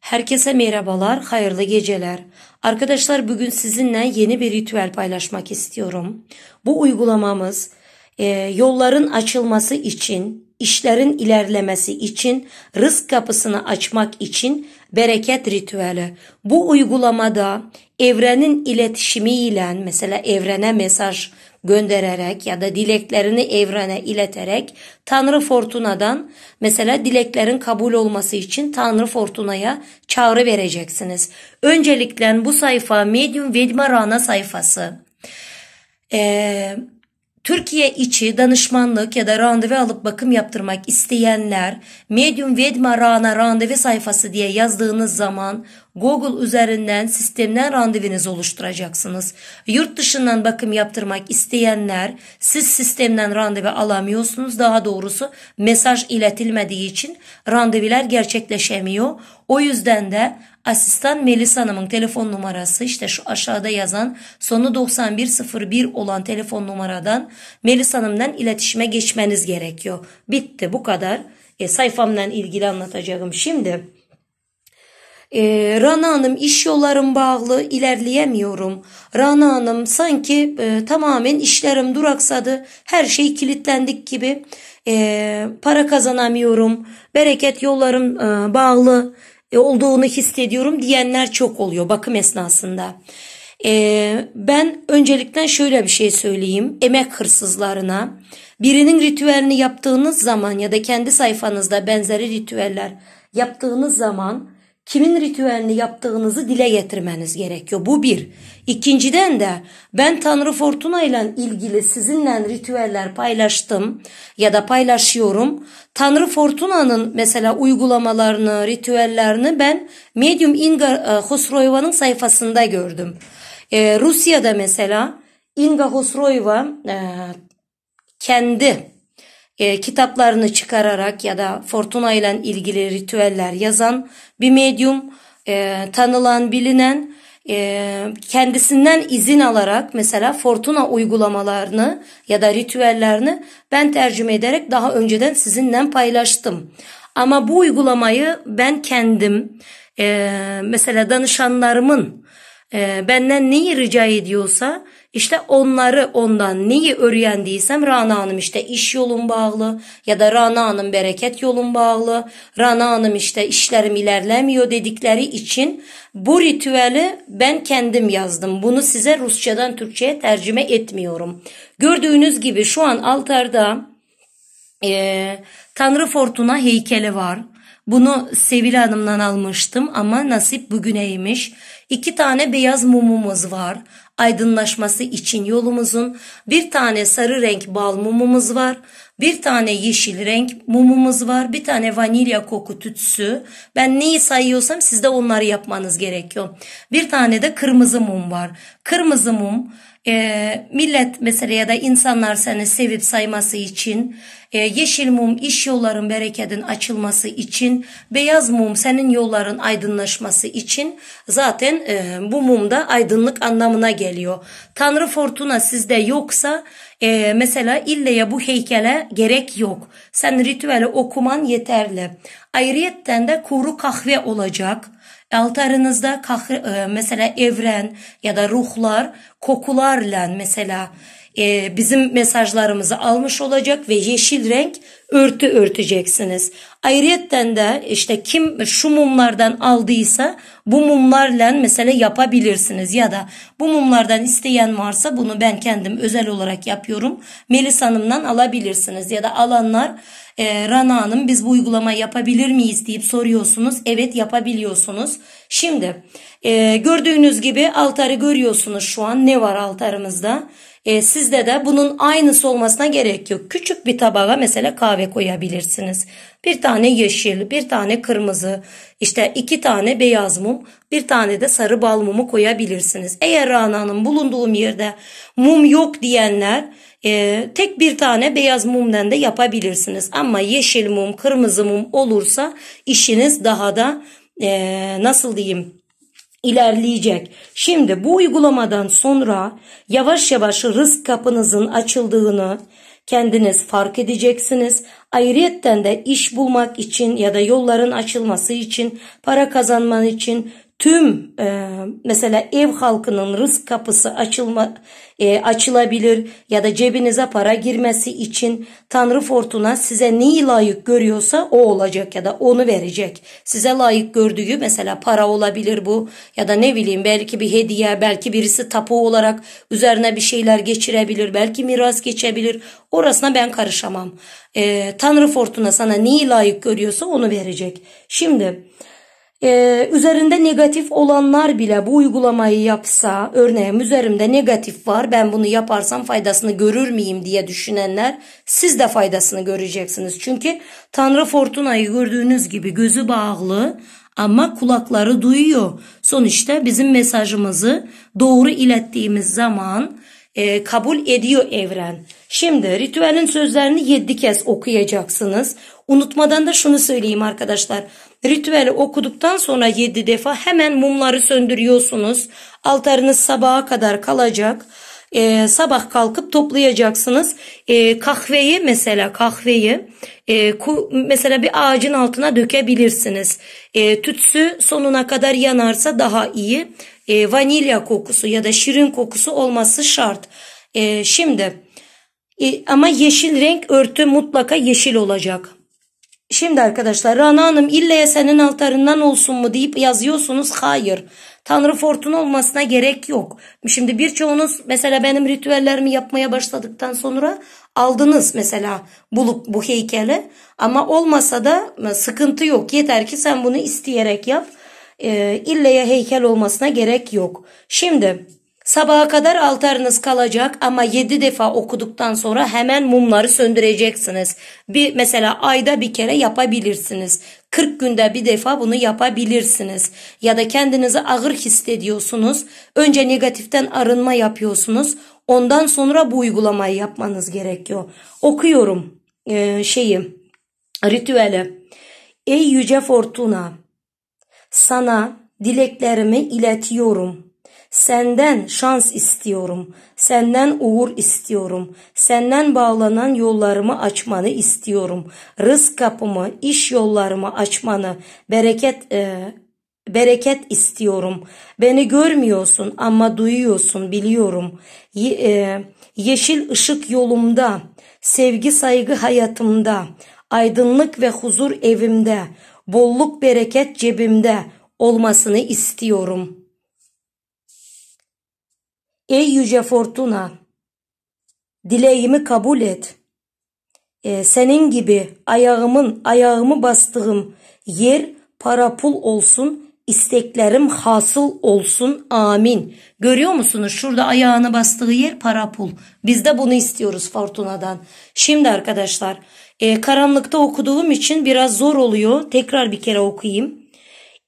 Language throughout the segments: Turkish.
Herkese merhabalar, hayırlı geceler. Arkadaşlar bugün sizinle yeni bir ritüel paylaşmak istiyorum. Bu uygulamamız e, yolların açılması için, işlerin ilerlemesi için, rızk kapısını açmak için bereket ritüeli. Bu uygulamada evrenin iletişimiyle mesela evrene mesaj göndererek ya da dileklerini evrene ileterek Tanrı Fortuna'dan mesela dileklerin kabul olması için Tanrı Fortuna'ya çağrı vereceksiniz. Öncelikle bu sayfa Medium Vedma Rana sayfası. Eee Türkiye içi danışmanlık ya da randevu alıp bakım yaptırmak isteyenler Medium Vedma Rana randevu sayfası diye yazdığınız zaman Google üzerinden sistemden randevunuzu oluşturacaksınız. Yurt dışından bakım yaptırmak isteyenler siz sistemden randevu alamıyorsunuz. Daha doğrusu mesaj iletilmediği için randevular gerçekleşemiyor. O yüzden de asistan Melis Hanım'ın telefon numarası işte şu aşağıda yazan sonu 9101 olan telefon numaradan Melis Hanım'dan iletişime geçmeniz gerekiyor. Bitti bu kadar. E, sayfamla ilgili anlatacağım şimdi. E, Rana Hanım iş yollarım bağlı ilerleyemiyorum. Rana Hanım sanki e, tamamen işlerim duraksadı. Her şey kilitlendik gibi. E, para kazanamıyorum. Bereket yollarım e, bağlı e, olduğunu hissediyorum diyenler çok oluyor bakım esnasında. E, ben öncelikten şöyle bir şey söyleyeyim. Emek hırsızlarına birinin ritüelini yaptığınız zaman ya da kendi sayfanızda benzeri ritüeller yaptığınız zaman kimin ritüelini yaptığınızı dile getirmeniz gerekiyor. Bu bir. İkinciden de ben Tanrı Fortuna ile ilgili sizinle ritüeller paylaştım ya da paylaşıyorum. Tanrı Fortuna'nın mesela uygulamalarını, ritüellerini ben Medium Inga e, Hosroyva'nın sayfasında gördüm. Ee, Rusya'da mesela Inga Hosroyva e, kendi e, kitaplarını çıkararak ya da fortuna ile ilgili ritüeller yazan bir medyum e, tanılan bilinen e, kendisinden izin alarak mesela fortuna uygulamalarını ya da ritüellerini ben tercüme ederek daha önceden sizinle paylaştım. Ama bu uygulamayı ben kendim e, mesela danışanlarımın e, benden neyi rica ediyorsa işte onları ondan neyi öğrendiysem Rana Hanım işte iş yolun bağlı ya da Rana Hanım bereket yolun bağlı. Rana Hanım işte işlerim ilerlemiyor dedikleri için bu ritüeli ben kendim yazdım. Bunu size Rusçadan Türkçe'ye tercüme etmiyorum. Gördüğünüz gibi şu an altarda e, Tanrı Fortuna heykeli var. Bunu Sevil Hanım'dan almıştım ama nasip bugüneymiş. İki tane beyaz mumumuz var aydınlaşması için yolumuzun bir tane sarı renk bal mumumuz var. Bir tane yeşil renk mumumuz var. Bir tane vanilya koku tütsü. Ben neyi sayıyorsam siz de onları yapmanız gerekiyor. Bir tane de kırmızı mum var. Kırmızı mum e, millet mesela ya da insanlar seni sevip sayması için e, yeşil mum iş yolların bereketin açılması için beyaz mum senin yolların aydınlaşması için zaten e, bu mum da aydınlık anlamına geliyor. Tanrı fortuna sizde yoksa e, mesela illeye bu heykele gerek yok. Sen ritüeli okuman yeterli. Ayrıyetten de kuru kahve olacak. Altarınızda kahve, e, mesela evren ya da ruhlar kokularla mesela e, bizim mesajlarımızı almış olacak ve yeşil renk örtü örteceksiniz. Ayrıyetten de işte kim şu mumlardan aldıysa bu mumlarla mesela yapabilirsiniz ya da bu mumlardan isteyen varsa bunu ben kendim özel olarak yapıyorum. Melis Hanım'dan alabilirsiniz ya da alanlar e, Rana Hanım biz bu uygulama yapabilir miyiz deyip soruyorsunuz. Evet yapabiliyorsunuz. Şimdi e, gördüğünüz gibi altarı görüyorsunuz şu an ne var altarımızda. E, sizde de bunun aynısı olmasına gerek yok. Küçük bir tabağa mesela kahve koyabilirsiniz. Bir tane yeşil, bir tane kırmızı, işte iki tane beyaz mum, bir tane de sarı bal mumu koyabilirsiniz. Eğer Rana'nın bulunduğum yerde mum yok diyenler e, tek bir tane beyaz mumdan da yapabilirsiniz. Ama yeşil mum, kırmızı mum olursa işiniz daha da e, nasıl diyeyim ilerleyecek. Şimdi bu uygulamadan sonra yavaş yavaş rızk kapınızın açıldığını kendiniz fark edeceksiniz. Ayrıyetten de iş bulmak için ya da yolların açılması için, para kazanman için tüm e, mesela ev halkının rızk kapısı açılma e, açılabilir ya da cebinize para girmesi için Tanrı Fortuna size neyi layık görüyorsa o olacak ya da onu verecek. Size layık gördüğü mesela para olabilir bu ya da ne bileyim belki bir hediye belki birisi tapu olarak üzerine bir şeyler geçirebilir belki miras geçebilir orasına ben karışamam. E, Tanrı Fortuna sana neyi layık görüyorsa onu verecek. Şimdi e, üzerinde negatif olanlar bile bu uygulamayı yapsa örneğin üzerimde negatif var ben bunu yaparsam faydasını görür müyüm diye düşünenler siz de faydasını göreceksiniz. Çünkü Tanrı Fortuna'yı gördüğünüz gibi gözü bağlı ama kulakları duyuyor. Sonuçta bizim mesajımızı doğru ilettiğimiz zaman e, kabul ediyor evren. Şimdi ritüelin sözlerini yedi kez okuyacaksınız. Unutmadan da şunu söyleyeyim arkadaşlar. Ritüeli okuduktan sonra yedi defa hemen mumları söndürüyorsunuz. Altarınız sabaha kadar kalacak. E, sabah kalkıp toplayacaksınız. E, kahveyi mesela kahveyi e, ku, mesela bir ağacın altına dökebilirsiniz. E, tütsü sonuna kadar yanarsa daha iyi e, vanilya kokusu ya da şirin kokusu olması şart. E, şimdi e, ama yeşil renk örtü mutlaka yeşil olacak. Şimdi arkadaşlar Rana Hanım illeye senin altarından olsun mu deyip yazıyorsunuz. Hayır. Tanrı fortun olmasına gerek yok. Şimdi birçoğunuz mesela benim ritüellerimi yapmaya başladıktan sonra aldınız mesela bulup bu heykeli. Ama olmasa da sıkıntı yok. Yeter ki sen bunu isteyerek yap e, illeye heykel olmasına gerek yok. Şimdi sabaha kadar altarınız kalacak ama 7 defa okuduktan sonra hemen mumları söndüreceksiniz. Bir mesela ayda bir kere yapabilirsiniz. 40 günde bir defa bunu yapabilirsiniz. Ya da kendinizi ağır hissediyorsunuz. Önce negatiften arınma yapıyorsunuz. Ondan sonra bu uygulamayı yapmanız gerekiyor. Okuyorum e, şeyi, ritüeli. Ey yüce Fortuna, sana dileklerimi iletiyorum. Senden şans istiyorum. Senden uğur istiyorum. Senden bağlanan yollarımı açmanı istiyorum. Rızk kapımı, iş yollarımı açmanı, bereket e, bereket istiyorum. Beni görmüyorsun ama duyuyorsun biliyorum. Ye, e, yeşil ışık yolumda, sevgi saygı hayatımda, aydınlık ve huzur evimde, bolluk bereket cebimde olmasını istiyorum. Ey yüce Fortuna, dileğimi kabul et. Ee, senin gibi ayağımın ayağımı bastığım yer para pul olsun isteklerim hasıl olsun amin. Görüyor musunuz şurada ayağını bastığı yer para pul. Biz de bunu istiyoruz Fortuna'dan. Şimdi arkadaşlar e, karanlıkta okuduğum için biraz zor oluyor. Tekrar bir kere okuyayım.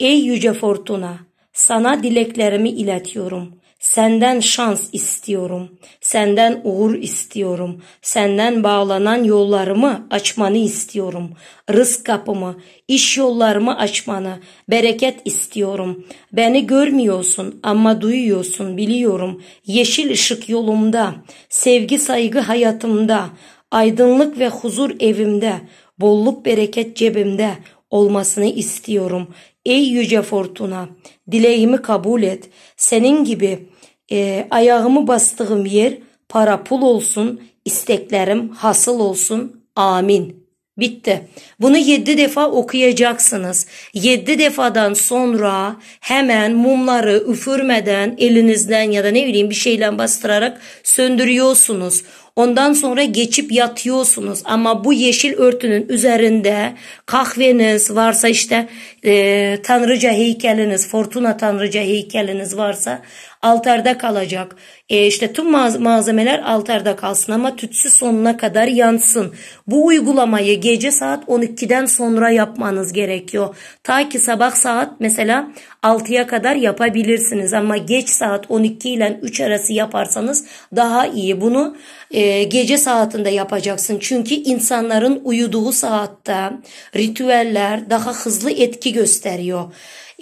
Ey yüce Fortuna sana dileklerimi iletiyorum. Senden şans istiyorum. Senden uğur istiyorum. Senden bağlanan yollarımı açmanı istiyorum. Rızk kapımı, iş yollarımı açmanı, bereket istiyorum. Beni görmüyorsun ama duyuyorsun biliyorum. Yeşil ışık yolumda, sevgi saygı hayatımda, aydınlık ve huzur evimde, bolluk bereket cebimde, olmasını istiyorum. Ey yüce Fortuna, dileğimi kabul et. Senin gibi e, ayağımı bastığım yer para pul olsun, isteklerim hasıl olsun. Amin. Bitti. Bunu yedi defa okuyacaksınız. Yedi defadan sonra hemen mumları üfürmeden elinizden ya da ne bileyim bir şeyle bastırarak söndürüyorsunuz. Ondan sonra geçip yatıyorsunuz ama bu yeşil örtünün üzerinde kahveniz varsa işte e, tanrıca heykeliniz, fortuna tanrıca heykeliniz varsa altarda kalacak. E, işte tüm malzemeler altarda kalsın ama tütsü sonuna kadar yansın. Bu uygulamayı gece saat 12'den sonra yapmanız gerekiyor. Ta ki sabah saat mesela 6'ya kadar yapabilirsiniz ama geç saat 12 ile 3 arası yaparsanız daha iyi. Bunu e, ee, gece saatinde yapacaksın. Çünkü insanların uyuduğu saatte ritüeller daha hızlı etki gösteriyor.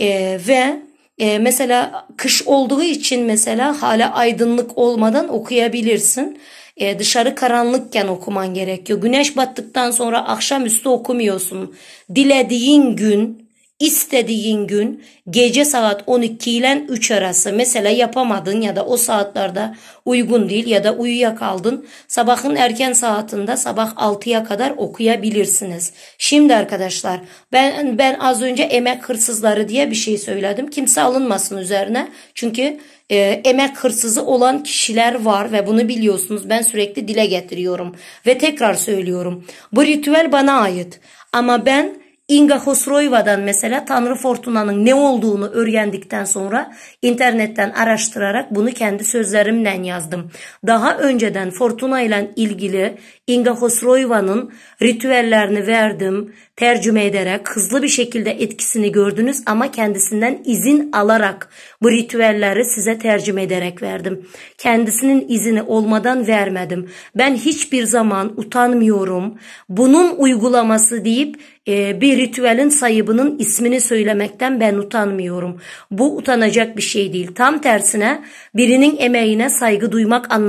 E, ve e, mesela kış olduğu için mesela hala aydınlık olmadan okuyabilirsin. E, dışarı karanlıkken okuman gerekiyor. Güneş battıktan sonra akşamüstü okumuyorsun. Dilediğin gün istediğin gün gece saat 12 ile 3 arası mesela yapamadın ya da o saatlerde uygun değil ya da uyuyakaldın. Sabahın erken saatinde sabah 6'ya kadar okuyabilirsiniz. Şimdi arkadaşlar ben ben az önce emek hırsızları diye bir şey söyledim. Kimse alınmasın üzerine. Çünkü e, emek hırsızı olan kişiler var ve bunu biliyorsunuz. Ben sürekli dile getiriyorum ve tekrar söylüyorum. Bu ritüel bana ait. Ama ben Inga Hosroyva'dan mesela Tanrı Fortuna'nın ne olduğunu öğrendikten sonra internetten araştırarak bunu kendi sözlerimle yazdım. Daha önceden Fortuna ile ilgili Inga Hosroyva'nın ritüellerini verdim, tercüme ederek hızlı bir şekilde etkisini gördünüz ama kendisinden izin alarak bu ritüelleri size tercüme ederek verdim. Kendisinin izini olmadan vermedim. Ben hiçbir zaman utanmıyorum. Bunun uygulaması deyip e, bir ritüelin sahibinin ismini söylemekten ben utanmıyorum. Bu utanacak bir şey değil. Tam tersine birinin emeğine saygı duymak anlamında.